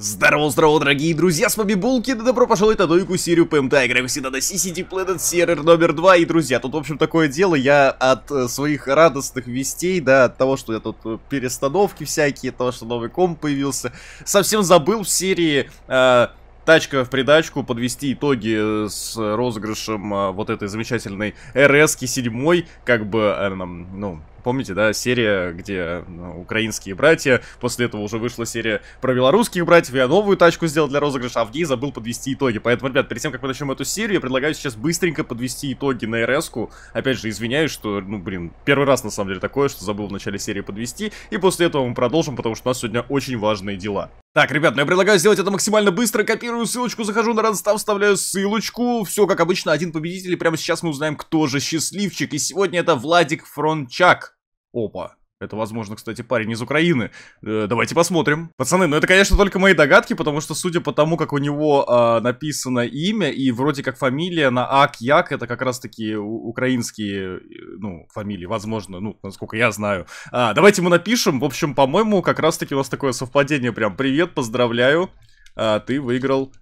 Здорово, здорово, дорогие друзья, с вами Булки, да добро пожаловать на новую серию ПМТ, играем всегда на CCD Planet сервер номер 2, и, друзья, тут, в общем, такое дело, я от э, своих радостных вестей, да, от того, что я тут э, перестановки всякие, от того, что новый комп появился, совсем забыл в серии, э, тачка в придачку, подвести итоги э, с розыгрышем э, вот этой замечательной РС-ки 7, как бы, э, ну Помните, да, серия, где ну, украинские братья, после этого уже вышла серия про белорусских братьев, я новую тачку сделал для розыгрыша, а в ней забыл подвести итоги. Поэтому, ребят, перед тем, как мы начнем эту серию, я предлагаю сейчас быстренько подвести итоги на РС-ку. Опять же, извиняюсь, что, ну, блин, первый раз, на самом деле, такое, что забыл в начале серии подвести, и после этого мы продолжим, потому что у нас сегодня очень важные дела. Так, ребят, ну я предлагаю сделать это максимально быстро. Копирую ссылочку, захожу на Ранстав, вставляю ссылочку. Все как обычно, один победитель. И прямо сейчас мы узнаем, кто же счастливчик. И сегодня это Владик Фрончак. Опа. Это, возможно, кстати, парень из Украины. Э, давайте посмотрим. Пацаны, ну это, конечно, только мои догадки, потому что, судя по тому, как у него э, написано имя и вроде как фамилия на Ак-Як, это как раз-таки украинские, э, ну, фамилии, возможно, ну, насколько я знаю. А, давайте мы напишем. В общем, по-моему, как раз-таки у нас такое совпадение прям. Привет, поздравляю, э, ты выиграл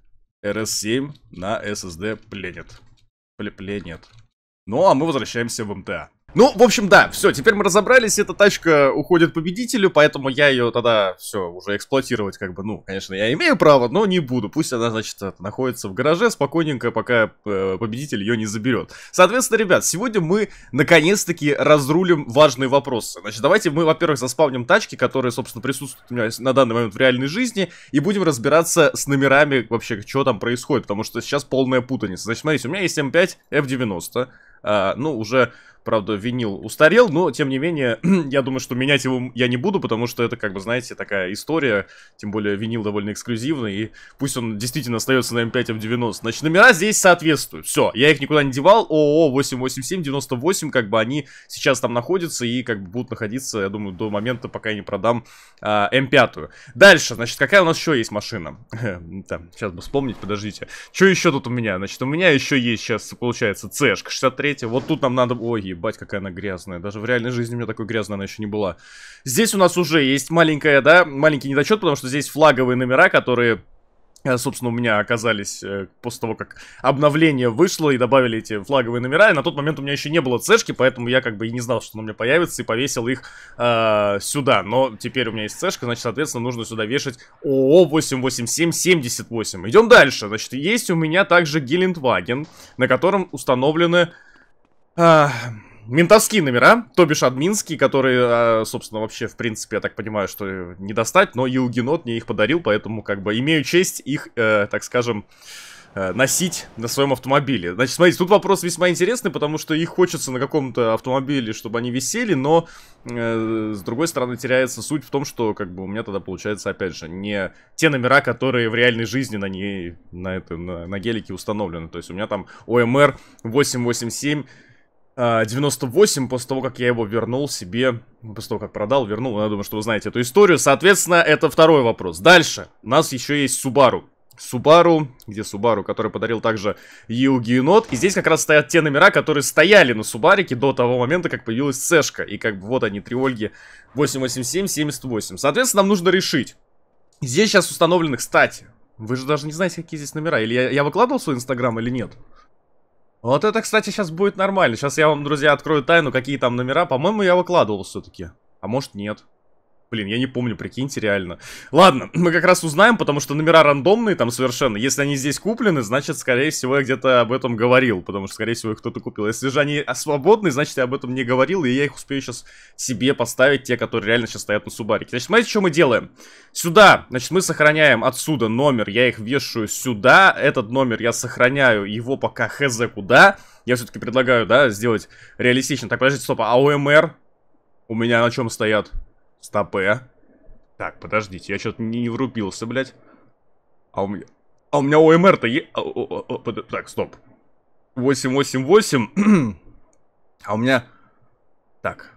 RS7 на SSD Planet. Planet. Ну, а мы возвращаемся в МТА. Ну, в общем, да, все, теперь мы разобрались, эта тачка уходит победителю, поэтому я ее тогда, все, уже эксплуатировать как бы, ну, конечно, я имею право, но не буду. Пусть она, значит, э, находится в гараже спокойненько, пока э, победитель ее не заберет. Соответственно, ребят, сегодня мы, наконец-таки, разрулим важные вопросы. Значит, давайте мы, во-первых, заспавним тачки, которые, собственно, присутствуют у меня на данный момент в реальной жизни, и будем разбираться с номерами вообще, что там происходит, потому что сейчас полная путаница. Значит, смотрите, у меня есть М5, F90, э, ну, уже Правда, винил устарел, но, тем не менее, я думаю, что менять его я не буду, потому что это, как бы, знаете, такая история. Тем более, винил довольно эксклюзивный, и пусть он действительно остается на М5, в 90 Значит, номера здесь соответствуют. Все, я их никуда не девал. ООО 887, 98, как бы, они сейчас там находятся и, как бы, будут находиться, я думаю, до момента, пока я не продам а, М5. Дальше, значит, какая у нас еще есть машина? Там, сейчас бы вспомнить, подождите. Что еще тут у меня? Значит, у меня еще есть сейчас, получается, c 63 Вот тут нам надо... Ой, Ебать, какая она грязная. Даже в реальной жизни у меня такой грязной она еще не была. Здесь у нас уже есть маленькая, да, маленький недочет, потому что здесь флаговые номера, которые э, собственно, у меня оказались э, после того, как обновление вышло и добавили эти флаговые номера. И на тот момент у меня еще не было цешки, поэтому я как бы и не знал, что она у меня появится, и повесил их э, сюда. Но теперь у меня есть цешка, значит, соответственно, нужно сюда вешать ООО 88778. Идем дальше. Значит, есть у меня также Гелендваген, на котором установлены... Э, ментовские номера, то бишь админские, которые, а, собственно, вообще, в принципе, я так понимаю, что не достать, но Югенот мне их подарил, поэтому, как бы, имею честь их, э, так скажем, э, носить на своем автомобиле. Значит, смотрите, тут вопрос весьма интересный, потому что их хочется на каком-то автомобиле, чтобы они висели, но э, с другой стороны теряется суть в том, что как бы у меня тогда получается, опять же, не те номера, которые в реальной жизни на ней, на, это, на, на гелике установлены. То есть у меня там ОМР 887 98 а, после того, как я его вернул себе, ну, после того, как продал, вернул, я думаю, что вы знаете эту историю. Соответственно, это второй вопрос. Дальше. У нас еще есть Subaru. Subaru, где Subaru, который подарил также Юги Нот. И здесь как раз стоят те номера, которые стояли на Субарике до того момента, как появилась Сэшка. И как бы вот они, треольги 887, 78. Соответственно, нам нужно решить. Здесь сейчас установлены, кстати, вы же даже не знаете, какие здесь номера. Или я, я выкладывал свой инстаграм или нет? Вот это, кстати, сейчас будет нормально. Сейчас я вам, друзья, открою тайну, какие там номера. По-моему, я выкладывал все-таки. А может, нет. Блин, я не помню, прикиньте, реально. Ладно, мы как раз узнаем, потому что номера рандомные там совершенно. Если они здесь куплены, значит, скорее всего, я где-то об этом говорил. Потому что, скорее всего, их кто-то купил. Если же они свободные, значит, я об этом не говорил. И я их успею сейчас себе поставить, те, которые реально сейчас стоят на Субарике. Значит, смотрите, что мы делаем. Сюда, значит, мы сохраняем отсюда номер. Я их вешаю сюда. Этот номер я сохраняю, его пока хз куда. Я все-таки предлагаю, да, сделать реалистично. Так, подождите, стоп, а ОМР? У меня на чем стоят? Стопе. Так, подождите, я что-то не, не врубился, блядь. А у меня... А у меня ОМР-то есть... А, о, о, о, так, стоп. 888. а у меня... Так.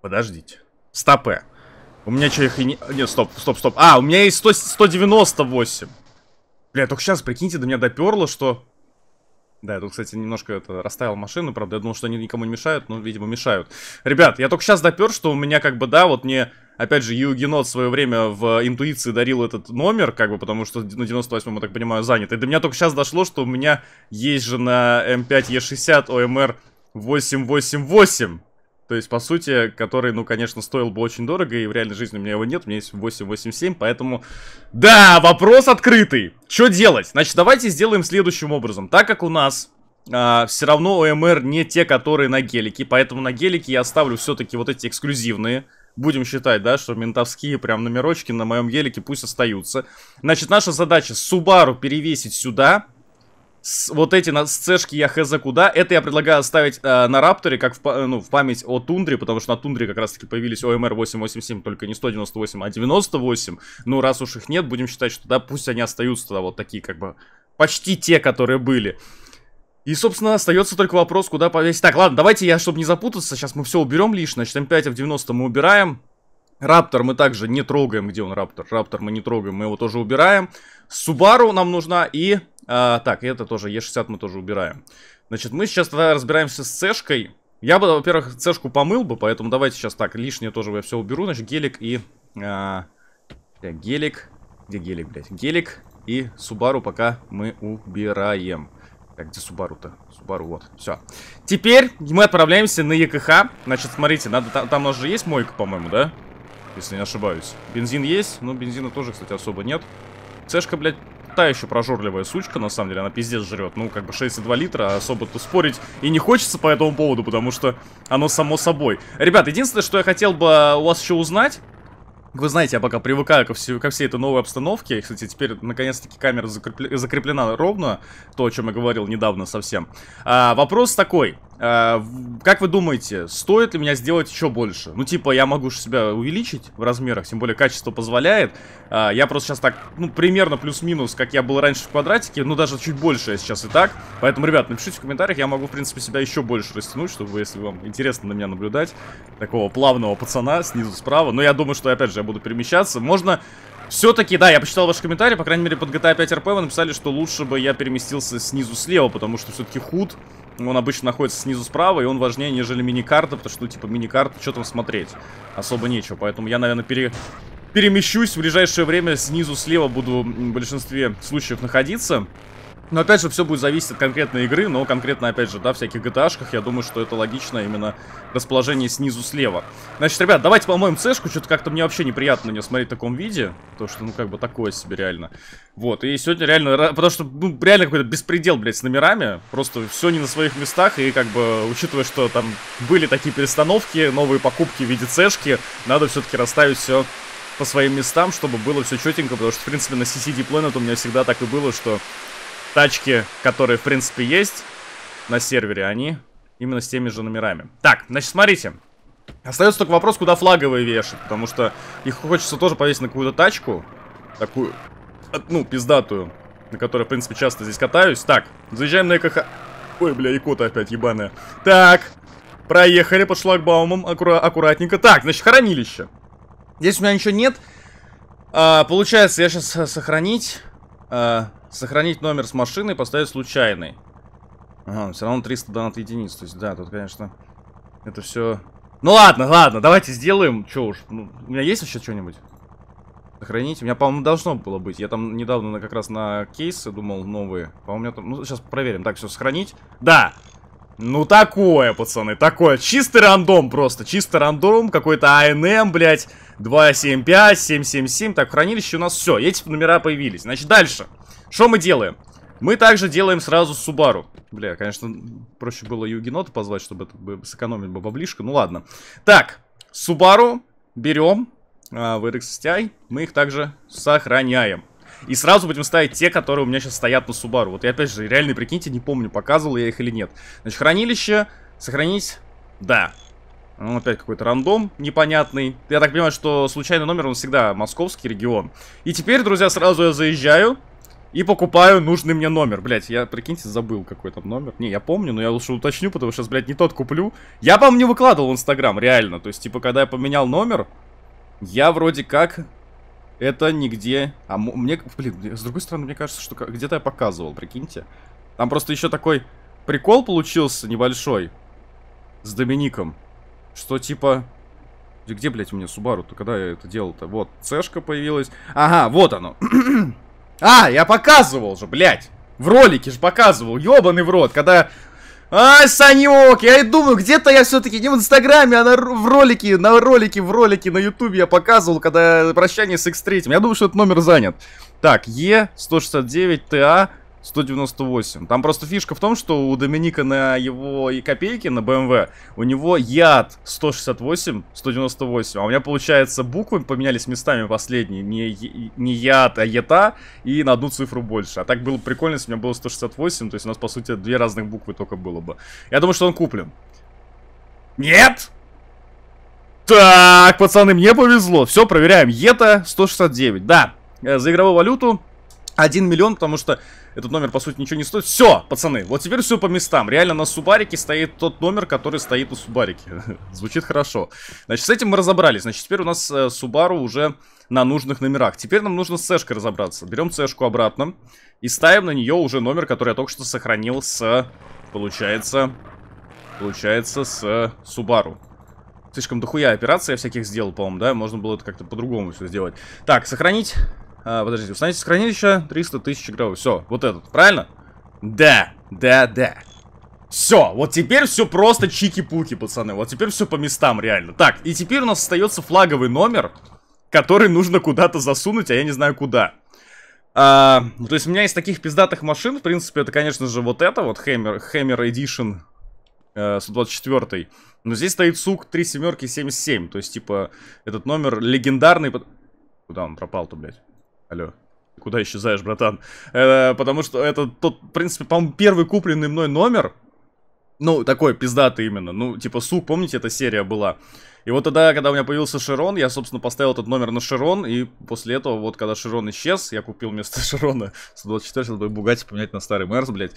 Подождите. Стопе. У меня что, их и не... Нет, стоп, стоп, стоп. А, у меня есть 100, 198. Бля, только сейчас, прикиньте, до меня доперло, что... Да, я тут, кстати, немножко это, расставил машину, правда, я думал, что они никому не мешают, но, видимо, мешают. Ребят, я только сейчас допер, что у меня как бы, да, вот мне, опять же, Югенот в свое время в интуиции дарил этот номер, как бы, потому что на ну, 98-м, я так понимаю, занят. И до меня только сейчас дошло, что у меня есть же на М5 эм Е60 ОМР 888. То есть, по сути, который, ну, конечно, стоил бы очень дорого, и в реальной жизни у меня его нет, у меня есть 887, поэтому... Да, вопрос открытый! Что делать? Значит, давайте сделаем следующим образом. Так как у нас а, все равно ОМР не те, которые на гелике, поэтому на гелике я оставлю все-таки вот эти эксклюзивные. Будем считать, да, что ментовские прям номерочки на моем гелике пусть остаются. Значит, наша задача Субару перевесить сюда с, вот эти на сцешки я хз куда, это я предлагаю оставить э, на Рапторе, как в, ну, в память о Тундре, потому что на Тундре как раз таки появились ОМР 887, только не 198, а 98. Ну, раз уж их нет, будем считать, что да, пусть они остаются тогда вот такие, как бы, почти те, которые были. И, собственно, остается только вопрос, куда повесить. Так, ладно, давайте я, чтобы не запутаться, сейчас мы все уберем лишнее, значит, М5 эм а в 90 мы убираем. Раптор мы также не трогаем. Где он, Раптор? Раптор мы не трогаем, мы его тоже убираем. Субару нам нужна и а, так, это тоже, Е60 мы тоже убираем. Значит, мы сейчас тогда разбираемся с цешкой. Я бы, во-первых, цешку помыл бы, поэтому давайте сейчас так, лишнее тоже я все уберу. Значит, гелик и... А, гелик... Где гелик, блядь? Гелик и Субару пока мы убираем. Так, где Субару-то? Субару, вот, все. Теперь мы отправляемся на ЕКХ. Значит, смотрите, надо, там, там у нас же есть мойка, по-моему, да? Если не ошибаюсь. Бензин есть, но бензина тоже, кстати, особо нет. Цешка, блядь, та еще прожорливая сучка, на самом деле, она пиздец жрет. Ну, как бы 6,2 литра, особо-то спорить и не хочется по этому поводу, потому что оно само собой. Ребят, единственное, что я хотел бы у вас еще узнать, вы знаете, я пока привыкаю ко, всей, ко всей этой новой обстановке. Кстати, теперь наконец-таки камера закреплена ровно, то, о чем я говорил недавно совсем. А, вопрос такой. Э, как вы думаете, стоит ли меня сделать еще больше? Ну, типа, я могу же себя увеличить в размерах, тем более качество позволяет. Э, я просто сейчас так, ну, примерно плюс-минус, как я был раньше в квадратике, ну, даже чуть больше я сейчас и так. Поэтому, ребят, напишите в комментариях, я могу, в принципе, себя еще больше растянуть, чтобы, если вам интересно на меня наблюдать, такого плавного пацана снизу справа. Но я думаю, что, опять же, я буду перемещаться. Можно все-таки, да, я почитал ваши комментарии, по крайней мере, под GTA 5 RP вы написали, что лучше бы я переместился снизу слева, потому что все-таки худ он обычно находится снизу справа, и он важнее, нежели мини-карта, потому что, ну, типа, мини-карта, что там смотреть? Особо нечего, поэтому я, наверное, пере... перемещусь в ближайшее время снизу слева буду в большинстве случаев находиться. Но опять же, все будет зависеть от конкретной игры, но конкретно, опять же, да, всяких GTA-шках, я думаю, что это логично именно расположение снизу слева. Значит, ребят, давайте помоем цешку, что-то как-то мне вообще неприятно на нее смотреть в таком виде, потому что, ну, как бы такое себе реально. Вот, и сегодня реально, потому что, ну, реально какой-то беспредел, блядь, с номерами, просто все не на своих местах, и как бы, учитывая, что там были такие перестановки, новые покупки в виде цешки, надо все-таки расставить все по своим местам, чтобы было все четенько, потому что, в принципе, на CCD Planet у меня всегда так и было, что тачки, которые, в принципе, есть на сервере, они именно с теми же номерами. Так, значит, смотрите. Остается только вопрос, куда флаговые вешать, потому что их хочется тоже повесить на какую-то тачку. Такую, э, ну, пиздатую, на которой, в принципе, часто здесь катаюсь. Так, заезжаем на ЭКХ... Ой, бля, икота опять ебаная. Так, проехали под шлагбаумом аккура аккуратненько. Так, значит, хранилище. Здесь у меня ничего нет. А, получается, я сейчас сохранить... А, Сохранить номер с машины, поставить случайный. Ага, все равно 300 донат единиц. То есть, да, тут, конечно, это все... Ну ладно, ладно, давайте сделаем. Че уж, ну, у меня есть еще что-нибудь? Сохранить. У меня, по-моему, должно было быть. Я там недавно как раз на кейсы думал новые. По-моему, там... Ну, сейчас проверим. Так, все, сохранить. Да! Ну такое, пацаны, такое. Чистый рандом просто. Чистый рандом, какой-то АНМ, блядь. 275, 777. Так, хранилище у нас все. Эти номера появились. Значит, дальше. Дальше. Что мы делаем? Мы также делаем сразу Субару. Бля, конечно, проще было Югенота позвать, чтобы это сэкономить бы баблишко. Ну ладно. Так, Субару берем а, в RXTI. Мы их также сохраняем. И сразу будем ставить те, которые у меня сейчас стоят на Субару. Вот я опять же, реально, прикиньте, не помню, показывал я их или нет. Значит, хранилище, сохранить, да. Ну, опять какой-то рандом непонятный. Я так понимаю, что случайный номер, он всегда московский регион. И теперь, друзья, сразу я заезжаю. И покупаю нужный мне номер. Блять, я, прикиньте, забыл какой там номер. Не, я помню, но я лучше уточню, потому что сейчас, блядь, не тот куплю. Я, по-моему, не выкладывал в Инстаграм, реально. То есть, типа, когда я поменял номер, я вроде как это нигде... А мне... Блин, с другой стороны, мне кажется, что где-то я показывал, прикиньте. Там просто еще такой прикол получился небольшой с Домиником. Что типа... Где, блядь, у меня Субару-то? Когда я это делал-то? Вот, цешка появилась. Ага, вот оно. А, я показывал же, блядь. В ролике же показывал, ёбаный в рот, когда... А, Санек, я и думаю, где-то я все-таки не в Инстаграме, а на, в ролике, на ролике, в ролике на Ютубе я показывал, когда прощание с X3. Я думаю, что этот номер занят. Так, Е169TA 198. Там просто фишка в том, что у Доминика на его и копейки на BMW, эм у него яд 168, 198. А у меня, получается, буквы поменялись местами последние. Не, не яд, а ета и на одну цифру больше. А так было прикольно, если у меня было 168. То есть у нас, по сути, две разных буквы только было бы. Я думаю, что он куплен. Нет! Так, пацаны, мне повезло. Все, проверяем. Ета 169. Да, э, за игровую валюту 1 миллион, потому что этот номер, по сути, ничего не стоит. Все, пацаны, вот теперь все по местам. Реально на Субарике стоит тот номер, который стоит у Субарики. Звучит хорошо. Значит, с этим мы разобрались. Значит, теперь у нас э, Субару уже на нужных номерах. Теперь нам нужно с Сэшкой разобраться. Берем Сэшку обратно и ставим на нее уже номер, который я только что сохранил с... Получается... Получается, с Субару. Слишком дохуя операция я всяких сделал, по-моему, да? Можно было это как-то по-другому все сделать. Так, сохранить... А, подождите, установите с хранилища 300 тысяч игровых. Все, вот этот, правильно? Да, да, да. Все, вот теперь все просто чики-пуки, пацаны. Вот теперь все по местам, реально. Так, и теперь у нас остается флаговый номер, который нужно куда-то засунуть, а я не знаю куда. А, ну, то есть у меня есть таких пиздатых машин, в принципе, это, конечно же, вот это вот, Hammer, Hammer Edition э, 124. Но здесь стоит сук 3 семерки 77. То есть, типа, этот номер легендарный... Куда он пропал-то, блядь? Алло. Куда исчезаешь, братан? Э, потому что это тот, в принципе, по-моему, первый купленный мной номер. Ну, такой пиздатый именно. Ну, типа, сук, помните, эта серия была? И вот тогда, когда у меня появился Широн, я, собственно, поставил этот номер на Широн, и после этого, вот, когда Широн исчез, я купил вместо Широна 124, чтобы Бугати поменять на старый Мерс, блядь.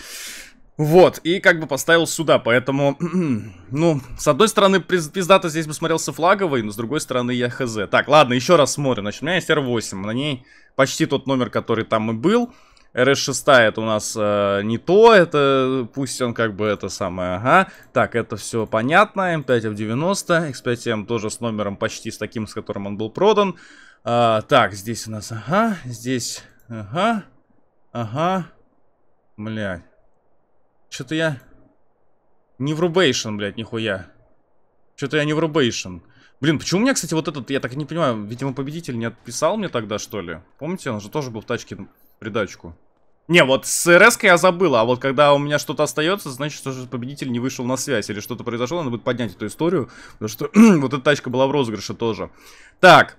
Вот, и как бы поставил сюда, поэтому, ну, с одной стороны, пиздато здесь бы смотрелся флаговый, но с другой стороны, я хз. Так, ладно, еще раз смотрим. Значит, у меня есть R8, на ней почти тот номер, который там и был. RS6 это у нас э, не то, это пусть он как бы это самое, ага. Так, это все понятно, m эм 5 в 90 X5M тоже с номером почти с таким, с которым он был продан. Э, так, здесь у нас, ага, здесь, ага, ага, блядь. Что-то я... Не в врубейшн, блядь, нихуя. Что-то я не в врубейшн. Блин, почему у меня, кстати, вот этот, я так и не понимаю, видимо, победитель не отписал мне тогда, что ли? Помните, он же тоже был в тачке придачку. Не, вот с РС я забыл, а вот когда у меня что-то остается, значит, что же победитель не вышел на связь или что-то произошло, надо будет поднять эту историю, потому что вот эта тачка была в розыгрыше тоже. Так,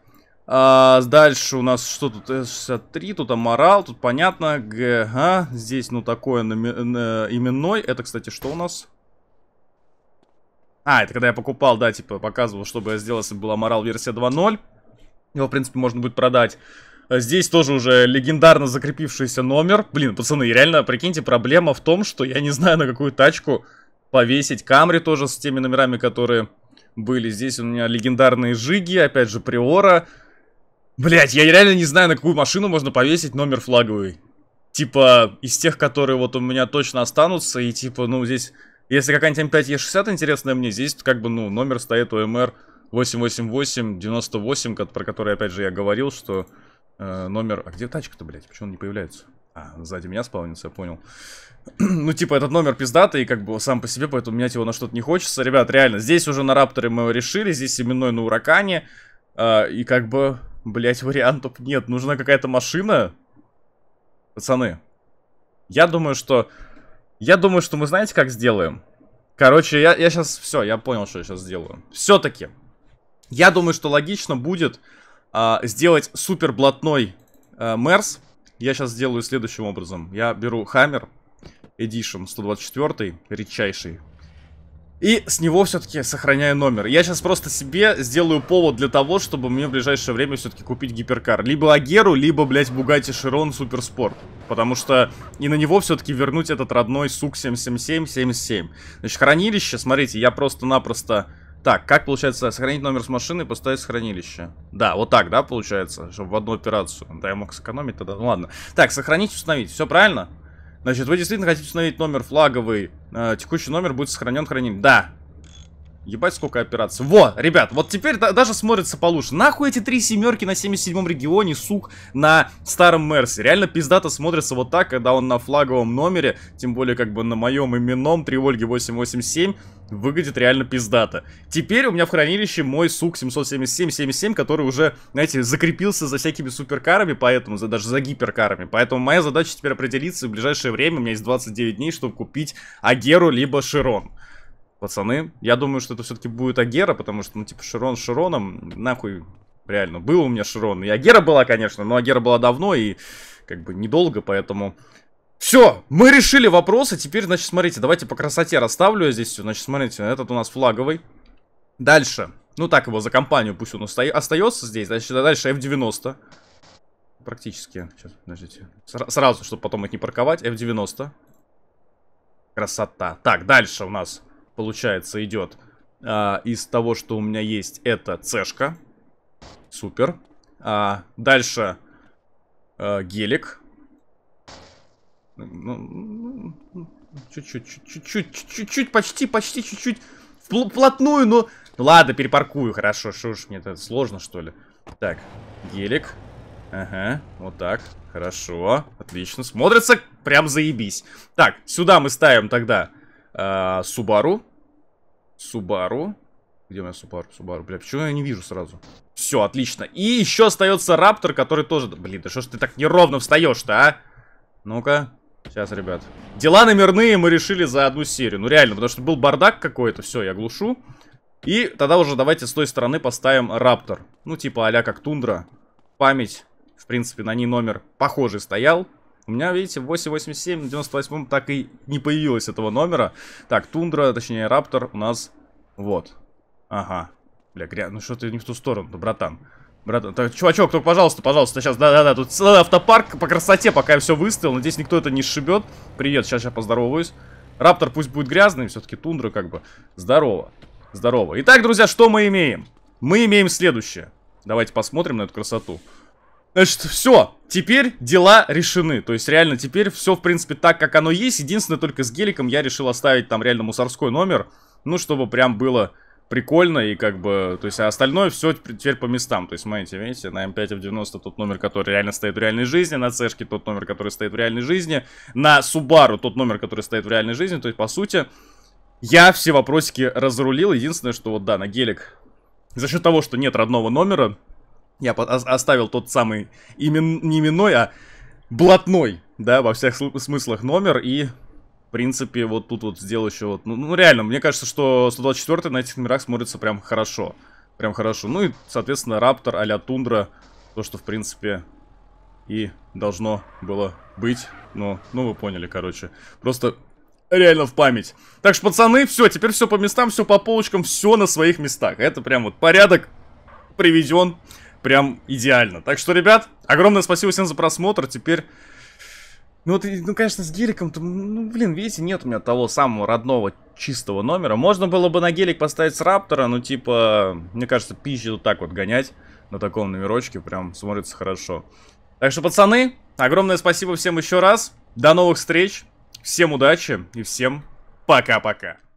а, дальше у нас что тут? С63, тут Аморал, тут понятно. ГГ. А? Здесь, ну, такое именной. Это, кстати, что у нас? А, это когда я покупал, да, типа, показывал, что бы я сделал, если бы была Аморал версия 2.0. Его, в принципе, можно будет продать. Здесь тоже уже легендарно закрепившийся номер. Блин, пацаны, реально, прикиньте, проблема в том, что я не знаю, на какую тачку повесить Камри тоже с теми номерами, которые были. Здесь у меня легендарные Жиги, опять же, Приора. Блять, я реально не знаю, на какую машину можно повесить номер флаговый. Типа, из тех, которые вот у меня точно останутся, и типа, ну, здесь... Если какая-нибудь М5 Е60 интересная мне, здесь как бы, ну, номер стоит ОМР 888-98, про который, опять же, я говорил, что э, номер... А где тачка-то, блядь? Почему он не появляется? А, сзади меня спавнится, я понял. ну, типа, этот номер пиздатый, как бы сам по себе, поэтому менять его на что-то не хочется. Ребят, реально, здесь уже на Рапторе мы решили, здесь именной на Уракане. Э, и как бы Блять, вариантов нет. Нужна какая-то машина. Пацаны. Я думаю, что... Я думаю, что мы знаете, как сделаем? Короче, я, я сейчас... Все, я понял, что я сейчас сделаю. Все-таки. Я думаю, что логично будет а, сделать супер блатной а, э, Мерс. Я сейчас сделаю следующим образом. Я беру Хаммер Edition 124, редчайший, и с него все-таки сохраняю номер. Я сейчас просто себе сделаю повод для того, чтобы мне в ближайшее время все-таки купить гиперкар. Либо Агеру, либо, блядь, Бугати Широн Суперспорт. Потому что и на него все-таки вернуть этот родной сук 77777. Значит, хранилище, смотрите, я просто-напросто... Так, как получается сохранить номер с машины и поставить в хранилище? Да, вот так, да, получается, чтобы в одну операцию. Да, я мог сэкономить тогда, ну ладно. Так, сохранить, установить, все правильно? Значит, вы действительно хотите установить номер флаговый. Э, текущий номер будет сохранен в Да. Ебать, сколько операций. Во, ребят, вот теперь да, даже смотрится получше. Нахуй эти три семерки на 77-м регионе, сук, на старом Мерсе. Реально пиздато смотрится вот так, когда он на флаговом номере. Тем более, как бы на моем именном, треугольге 887 выглядит реально пиздато. Теперь у меня в хранилище мой сук 777-77, который уже, знаете, закрепился за всякими суперкарами, поэтому, за, даже за гиперкарами. Поэтому моя задача теперь определиться в ближайшее время, у меня есть 29 дней, чтобы купить Агеру либо Широн. Пацаны, я думаю, что это все-таки будет Агера, потому что, ну, типа, Широн с Широном, нахуй, реально, был у меня Широн. И Агера была, конечно, но Агера была давно и, как бы, недолго, поэтому все, мы решили вопросы. Теперь, значит, смотрите, давайте по красоте расставлю я здесь все. Значит, смотрите, этот у нас флаговый. Дальше. Ну так его за компанию пусть он остается здесь. Значит, а дальше F90. Практически. Сейчас, подождите. Сразу, чтобы потом их не парковать. F90. Красота. Так, дальше у нас, получается, идет а, из того, что у меня есть, это цешка. Супер. А, дальше а, гелик. Ну, ну, ну Чуть-чуть, чуть-чуть, чуть-чуть, почти, почти, чуть-чуть. Вплотную, но... Ну ладно, перепаркую, хорошо. Что уж мне это сложно, что ли? Так, гелик. Ага, вот так. Хорошо, отлично. Смотрится прям заебись. Так, сюда мы ставим тогда э, Субару. Субару. Где у меня Субару? Субару. Бля, почему я не вижу сразу? Все, отлично. И еще остается Раптор, который тоже... Блин, да что ж ты так неровно встаешь-то, а? Ну-ка. Сейчас, ребят. Дела номерные мы решили за одну серию. Ну реально, потому что был бардак какой-то. Все, я глушу. И тогда уже давайте с той стороны поставим Раптор. Ну типа а как Тундра. Память. В принципе, на ней номер похожий стоял. У меня, видите, в 887 на 98 так и не появилось этого номера. Так, Тундра, точнее Раптор у нас вот. Ага. Бля, гря... ну что ты не в ту сторону братан. Братан, так, чувачок, только, пожалуйста, пожалуйста, сейчас, да-да-да, тут целый автопарк по красоте, пока я все выставил, надеюсь, никто это не шибет. Привет, сейчас я поздороваюсь. Раптор пусть будет грязный, все-таки тундра как бы. Здорово, здорово. Итак, друзья, что мы имеем? Мы имеем следующее. Давайте посмотрим на эту красоту. Значит, все, теперь дела решены. То есть, реально, теперь все, в принципе, так, как оно есть. Единственное, только с геликом я решил оставить там реально мусорской номер. Ну, чтобы прям было прикольно и как бы, то есть а остальное все теперь по местам, то есть смотрите, видите, на М5 в 90 тот номер, который реально стоит в реальной жизни, на Цешке тот номер, который стоит в реальной жизни, на Субару тот номер, который стоит в реальной жизни, то есть по сути я все вопросики разрулил, единственное, что вот да, на гелик за счет того, что нет родного номера, я оставил тот самый имен, не именной, а блатной, да, во всех смыслах номер и в принципе, вот тут вот сделал еще вот... Ну, ну реально, мне кажется, что 124 на этих номерах смотрится прям хорошо. Прям хорошо. Ну и, соответственно, Раптор а Тундра. То, что, в принципе, и должно было быть. Ну, ну вы поняли, короче. Просто реально в память. Так что, пацаны, все, теперь все по местам, все по полочкам, все на своих местах. Это прям вот порядок приведен прям идеально. Так что, ребят, огромное спасибо всем за просмотр. Теперь... Ну, вот, ну, конечно, с геликом, -то, ну, блин, видите, нет у меня того самого родного чистого номера. Можно было бы на гелик поставить с Раптора, ну, типа, мне кажется, пищи вот так вот гонять на таком номерочке прям смотрится хорошо. Так что, пацаны, огромное спасибо всем еще раз. До новых встреч. Всем удачи и всем пока-пока.